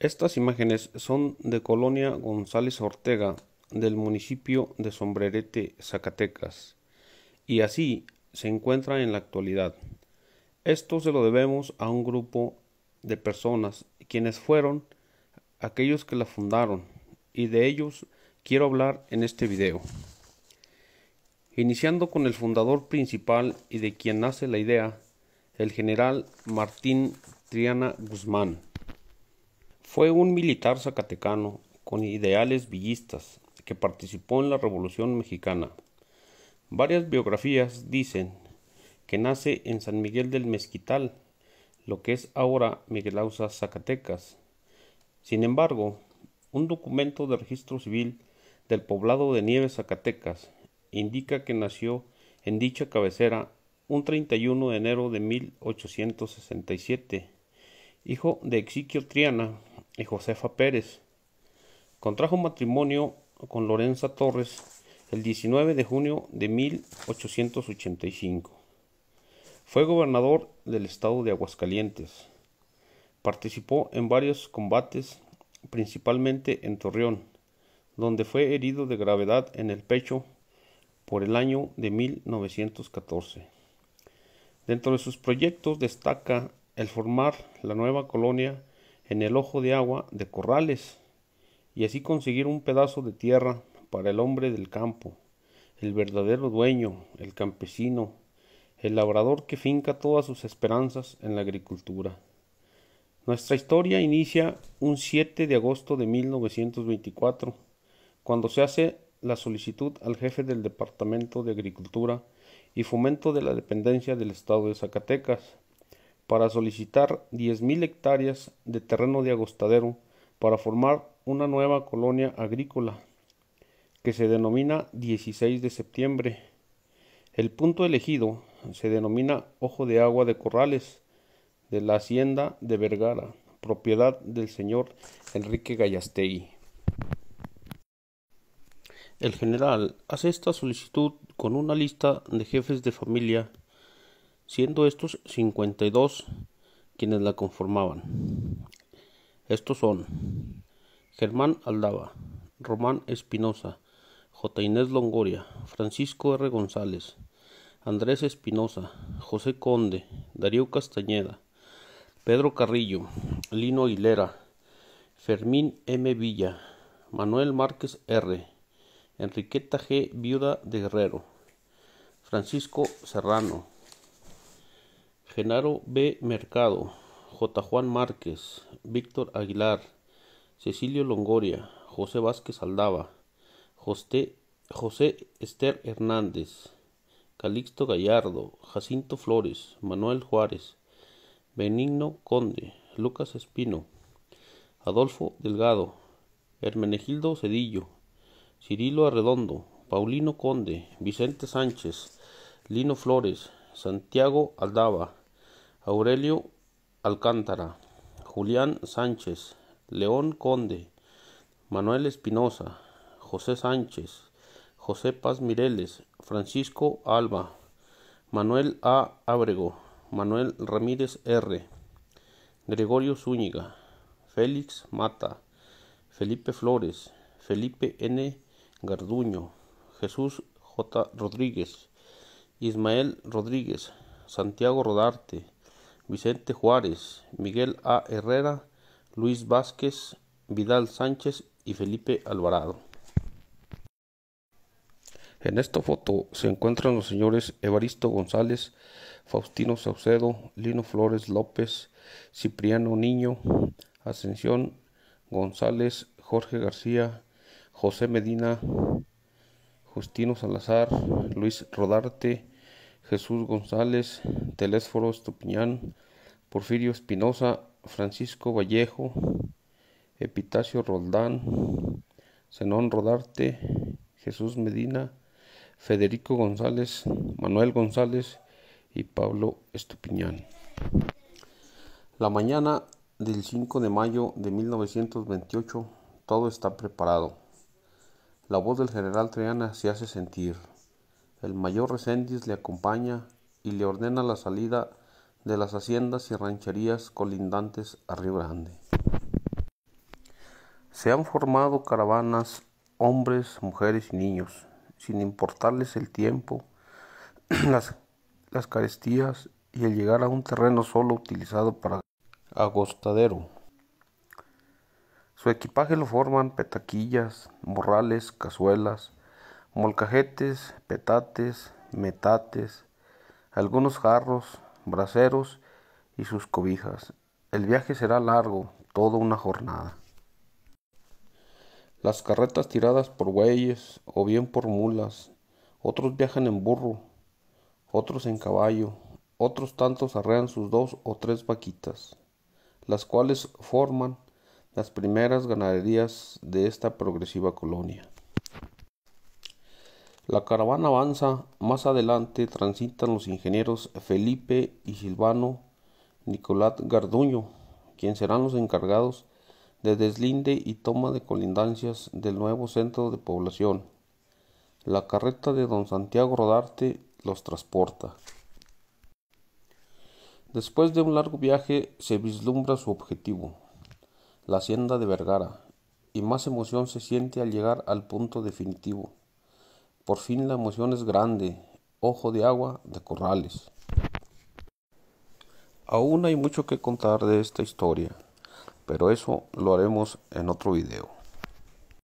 Estas imágenes son de Colonia González Ortega, del municipio de Sombrerete, Zacatecas, y así se encuentran en la actualidad. Esto se lo debemos a un grupo de personas, quienes fueron aquellos que la fundaron, y de ellos quiero hablar en este video. Iniciando con el fundador principal y de quien nace la idea, el general Martín Triana Guzmán. Fue un militar zacatecano con ideales villistas que participó en la Revolución Mexicana. Varias biografías dicen que nace en San Miguel del Mezquital, lo que es ahora Miguel Zacatecas. Sin embargo, un documento de registro civil del poblado de Nieves, Zacatecas, indica que nació en dicha cabecera un 31 de enero de 1867, hijo de Exiquio Triana, y Josefa Pérez. Contrajo matrimonio con Lorenza Torres el 19 de junio de 1885. Fue gobernador del estado de Aguascalientes. Participó en varios combates, principalmente en Torreón, donde fue herido de gravedad en el pecho por el año de 1914. Dentro de sus proyectos destaca el formar la nueva colonia en el ojo de agua de corrales, y así conseguir un pedazo de tierra para el hombre del campo, el verdadero dueño, el campesino, el labrador que finca todas sus esperanzas en la agricultura. Nuestra historia inicia un 7 de agosto de 1924, cuando se hace la solicitud al jefe del Departamento de Agricultura y Fomento de la Dependencia del Estado de Zacatecas para solicitar 10.000 hectáreas de terreno de agostadero para formar una nueva colonia agrícola que se denomina 16 de septiembre. El punto elegido se denomina Ojo de Agua de Corrales de la Hacienda de Vergara, propiedad del señor Enrique Gallastegui. El general hace esta solicitud con una lista de jefes de familia siendo estos 52 quienes la conformaban. Estos son Germán Aldaba, Román Espinosa, J. Inés Longoria, Francisco R. González, Andrés Espinosa, José Conde, Darío Castañeda, Pedro Carrillo, Lino Hilera Fermín M. Villa, Manuel Márquez R., Enriqueta G. Viuda de Guerrero, Francisco Serrano, Genaro B. Mercado, J. Juan Márquez, Víctor Aguilar, Cecilio Longoria, José Vázquez Aldaba, José, José Esther Hernández, Calixto Gallardo, Jacinto Flores, Manuel Juárez, Benigno Conde, Lucas Espino, Adolfo Delgado, Hermenegildo Cedillo, Cirilo Arredondo, Paulino Conde, Vicente Sánchez, Lino Flores, Santiago Aldaba, Aurelio Alcántara, Julián Sánchez, León Conde, Manuel Espinosa, José Sánchez, José Paz Mireles, Francisco Alba, Manuel A. Ábrego, Manuel Ramírez R., Gregorio Zúñiga, Félix Mata, Felipe Flores, Felipe N. Garduño, Jesús J. Rodríguez, Ismael Rodríguez, Santiago Rodarte, Vicente Juárez, Miguel A. Herrera, Luis Vázquez, Vidal Sánchez y Felipe Alvarado. En esta foto se encuentran los señores Evaristo González, Faustino Saucedo, Lino Flores López, Cipriano Niño, Ascensión González, Jorge García, José Medina, Justino Salazar, Luis Rodarte, Jesús González, Telésforo Estupiñán, Porfirio Espinosa, Francisco Vallejo, Epitacio Roldán, Zenón Rodarte, Jesús Medina, Federico González, Manuel González y Pablo Estupiñán. La mañana del 5 de mayo de 1928 todo está preparado. La voz del general Triana se hace sentir el mayor Reséndiz le acompaña y le ordena la salida de las haciendas y rancherías colindantes a Río Grande. Se han formado caravanas, hombres, mujeres y niños, sin importarles el tiempo, las, las carestías y el llegar a un terreno solo utilizado para agostadero. Su equipaje lo forman petaquillas, morrales, cazuelas, molcajetes, petates, metates, algunos jarros, braseros y sus cobijas. El viaje será largo, toda una jornada. Las carretas tiradas por bueyes o bien por mulas, otros viajan en burro, otros en caballo, otros tantos arrean sus dos o tres vaquitas, las cuales forman las primeras ganaderías de esta progresiva colonia. La caravana avanza, más adelante transitan los ingenieros Felipe y Silvano Nicolás Garduño, quienes serán los encargados de deslinde y toma de colindancias del nuevo centro de población. La carreta de don Santiago Rodarte los transporta. Después de un largo viaje se vislumbra su objetivo, la hacienda de Vergara, y más emoción se siente al llegar al punto definitivo. Por fin la emoción es grande, ojo de agua de corrales. Aún hay mucho que contar de esta historia, pero eso lo haremos en otro video.